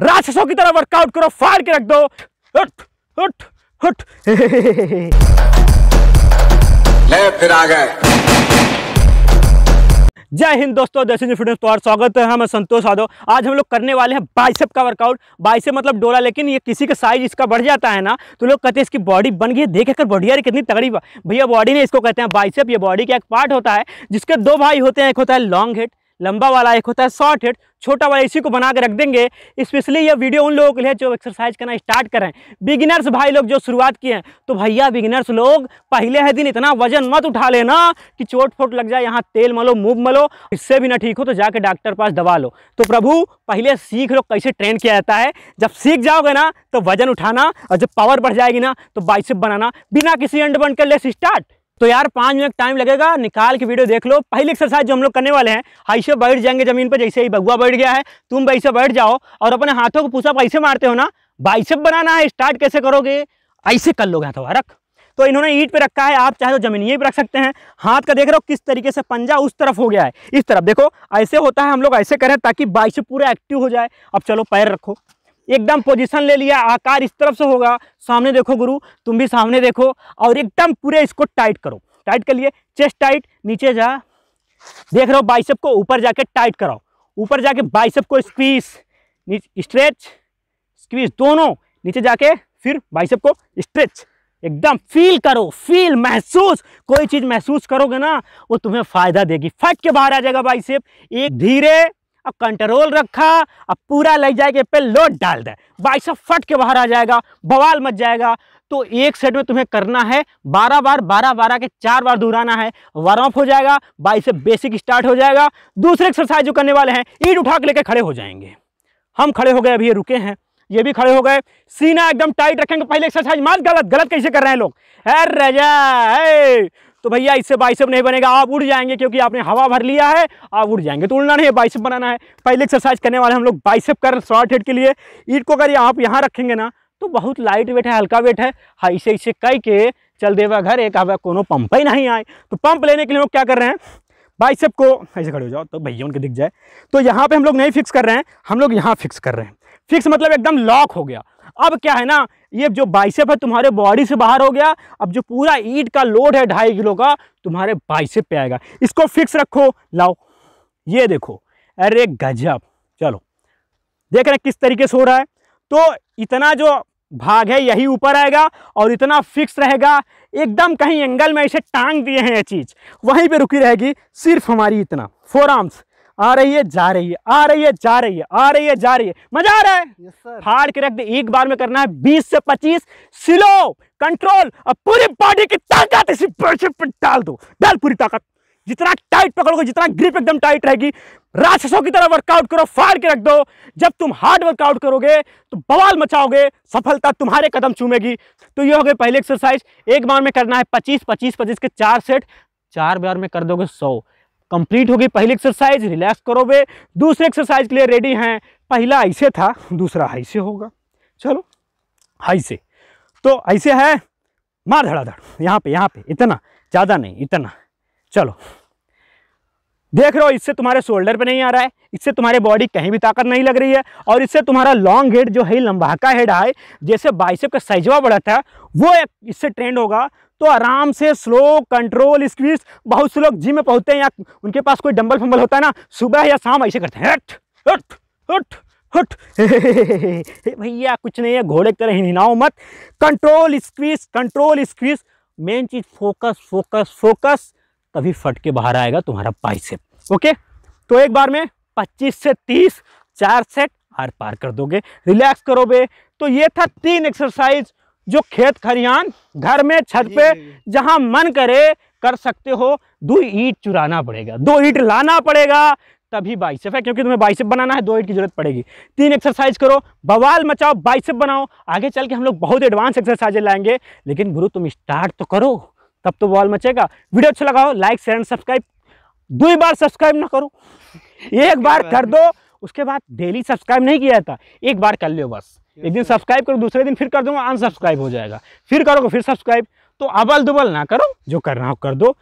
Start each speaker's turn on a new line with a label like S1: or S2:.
S1: राक्षसों की तरह वर्कआउट करो फाड़ के रख दो उठ उठ उठ ले फिर आ गए जय हिंद दोस्तों जैसे जी फिटनेस तो स्वागत है हमें हाँ, संतोष यादव आज हम लोग करने वाले हैं बाइसेप का वर्कआउट बाइसेप मतलब डोला लेकिन ये किसी का साइज इसका बढ़ जाता है ना तो लोग कहते हैं इसकी बॉडी बन गई देख कर बॉडी रही कितनी तगड़ी भैया बॉडी ने इसको कहते हैं बाइसेप ये बॉडी का एक पार्ट होता है जिसके दो भाई होते हैं एक होता है लॉन्ग हेड लंबा वाला एक होता है शॉर्ट हेड छोटा वाला इसी को बना के रख देंगे स्पेशली ये वीडियो उन लोगों के लिए जो एक्सरसाइज करना स्टार्ट करें बिगिनर्स भाई लोग जो शुरुआत किए हैं तो भैया बिगिनर्स लोग पहले है दिन इतना वजन मत उठा लेना कि चोट फोट लग जाए यहाँ तेल मलो मूव मलो इससे भी ना ठीक हो तो जाके डॉक्टर पास दवा लो तो प्रभु पहले सीख लो कैसे ट्रेन किया जाता है जब सीख जाओगे ना तो वजन उठाना और जब पावर बढ़ जाएगी ना तो बाइसिप बनाना बिना किसी एंड बन कर ले स्टार्ट तो यार पाँच मिनट टाइम लगेगा निकाल के वीडियो देख लो पहली एक्सरसाइज जो हम लोग करने वाले हैं ऐसे बैठ जाएंगे जमीन पर जैसे ही बगुआ बैठ गया है तुम वैसे बैठ जाओ और अपने हाथों को पूछा ऐसे मारते हो ना बाइसेप बनाना है स्टार्ट कैसे करोगे ऐसे कर लोगे हाथों रख तो इन्होंने ईट पे रखा है आप चाहे तो जमीन ये पे रख सकते हैं हाथ का देख रहे हो किस तरीके से पंजा उस तरफ हो गया है इस तरफ देखो ऐसे होता है हम लोग ऐसे करें ताकि बाइसेप पूरा एक्टिव हो जाए अब चलो पैर रखो एकदम पोजीशन ले लिया आकार इस तरफ से होगा सामने देखो गुरु तुम भी सामने देखो और एकदम पूरे इसको टाइट करो टाइट कर लिए चेस्ट टाइट नीचे जा देख रहे हो बाइसेप को ऊपर जाके टाइट कराओ ऊपर जाके बाइसेप को स्क्वीज स्ट्रेच स्क्वीज दोनों नीचे जाके फिर बाइसेप को स्ट्रेच एकदम फील करो फील महसूस कोई चीज़ महसूस करोगे ना वो तुम्हें फ़ायदा देगी फट के बाहर आ जाएगा बाइसेप एक धीरे अब कंट्रोल रखा अब पूरा लग जाएगा पे लोड डाल दे बाइस फट के बाहर आ जाएगा बवाल मच जाएगा तो एक सेट में तुम्हें करना है बारह बार बारह बारह के चार बार दोहराना है वार्म हो जाएगा बाइस बेसिक स्टार्ट हो जाएगा दूसरे एक्सरसाइज जो करने वाले हैं ईट उठा के लेकर खड़े हो जाएंगे हम खड़े हो गए अभी रुके हैं ये भी खड़े हो गए सीना एकदम टाइट रखेंगे पहले एक्सरसाइज मार गलत गलत कैसे कर रहे हैं लोग अरे तो भैया इससे बाइसअप नहीं बनेगा आप उड़ जाएंगे क्योंकि आपने हवा भर लिया है आप उड़ जाएंगे तो उड़ना नहीं है बाइसअप बनाना है पहले एक्सरसाइज करने वाले हम लोग बाइसअप कर शॉर्ट हेड के लिए ईट को अगर आप यहाँ रखेंगे ना तो बहुत लाइट वेट है हल्का वेट है हाँ इसे इसे के चल देवा घर एक हवा को पंप ही नहीं आए तो पंप लेने के लिए लोग क्या कर रहे हैं बाइसअप को ऐसे खड़े हो जाओ तो भैया उनके दिख जाए तो यहाँ पे हम लोग नहीं फिक्स कर रहे हैं हम लोग यहाँ फिक्स कर रहे हैं फिक्स मतलब एकदम लॉक हो गया अब क्या है ना ये जो बाइसेप है तुम्हारे बॉडी से बाहर हो गया अब जो पूरा ईट का लोड है ढाई किलो का तुम्हारे बाइसेप पे आएगा इसको फिक्स रखो लाओ ये देखो अरे गजब चलो देख रहे किस तरीके से हो रहा है तो इतना जो भाग है यही ऊपर आएगा और इतना फिक्स रहेगा एकदम कहीं एंगल में इसे टांग दिए हैं ये चीज़ वहीं पे रुकी रहेगी सिर्फ हमारी इतना फोर आर्म्स आ रही है जा रही है आ रही है जा रही है आ रही है जा रही है मजा आ रहा है yes, फाड़ के रख दे एक बार में करना है 20 से 25 स्लो कंट्रोल अब पूरी बॉडी की ताकत इसी पेड़ पर डाल दो डाल पूरी ताकत जितना टाइट पकड़ोगे जितना ग्रिप एकदम टाइट रहेगी राक्षसों की तरह वर्कआउट करो फाड़ के रख दो जब तुम हार्ड वर्कआउट करोगे तो बवाल मचाओगे सफलता तुम्हारे कदम चूमेगी तो ये हो गई पहली एक्सरसाइज एक बार में करना है 25 25 25 के चार सेट चार बार में कर दोगे सौ कंप्लीट होगी पहली एक्सरसाइज रिलैक्स करोगे दूसरे एक्सरसाइज के लिए रेडी हैं पहला ऐसे था दूसरा ऐसे होगा चलो ऐसे तो ऐसे है मार धड़ाधड़ यहाँ पे यहाँ पे इतना ज़्यादा नहीं इतना चलो देख रहे हो इससे तुम्हारे शोल्डर पे नहीं आ रहा है इससे तुम्हारे बॉडी कहीं भी ताकत नहीं लग रही है और इससे तुम्हारा लॉन्ग हेड जो है लंबाका हेड है जैसे बाइसेप का साइजवा बढ़ाता है वो इससे ट्रेंड होगा तो आराम से स्लो कंट्रोल स्क्वीज बहुत से लोग जिम में पहुँचते हैं या उनके पास कोई डम्बल फम्बल होता है ना सुबह या शाम ऐसे करते हैं भैया कुछ नहीं है घोड़े कर हिनाओ मत control squeeze control squeeze main चीज़ फोकस फोकस फोकस तभी फट के बाहर आएगा तुम्हारा बाइसेप ओके तो एक बार में पच्चीस से तीस चार सेट आर पार कर दोगे रिलैक्स करोगे तो ये था तीन एक्सरसाइज जो खेत खरियान घर में छत पे जहां मन करे कर सकते हो दो ईट चुराना पड़ेगा दो ईट लाना पड़ेगा तभी बाइसेप है क्योंकि तुम्हें बाइसेप बनाना है दो ईट की जरूरत पड़ेगी तीन एक्सरसाइज करो बवाल मचाओ बाइसेप बनाओ आगे चल के हम लोग बहुत एडवांस एक्सरसाइजें लाएंगे लेकिन गुरु तुम स्टार्ट तो करो तब तो बॉल मचेगा वीडियो अच्छा लगाओ लाइक शेयर एंड सब्सक्राइब दो बार सब्सक्राइब ना करो एक बार कर दो उसके बाद डेली सब्सक्राइब नहीं किया था एक बार कर लियो बस एक दिन सब्सक्राइब करो दूसरे दिन फिर कर दूंगा अनसब्सक्राइब हो जाएगा फिर करोगे फिर सब्सक्राइब तो अबल दुबल ना करो जो करना हो कर दो